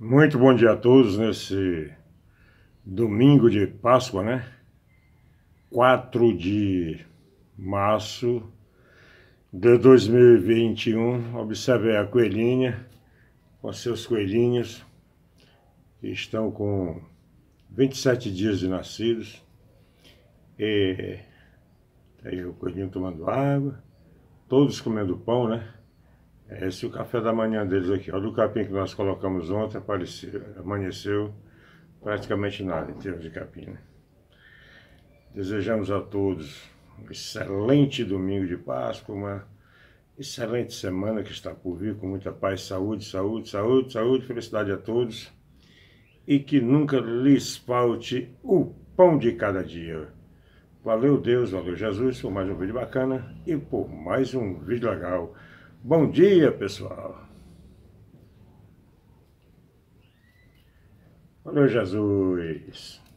Muito bom dia a todos nesse domingo de Páscoa, né? 4 de março de 2021. Observe a coelhinha com seus coelhinhos que estão com 27 dias de nascidos. E tá aí o coelhinho tomando água, todos comendo pão, né? Esse é o café da manhã deles aqui. Olha o capim que nós colocamos ontem, apareceu, amanheceu praticamente nada em termos de capim. Né? Desejamos a todos um excelente domingo de Páscoa, uma excelente semana que está por vir, com muita paz, saúde, saúde, saúde, saúde, felicidade a todos e que nunca lhes falte o pão de cada dia. Valeu Deus, valeu Jesus por mais um vídeo bacana e por mais um vídeo legal. Bom dia, pessoal. Valeu, Jesus.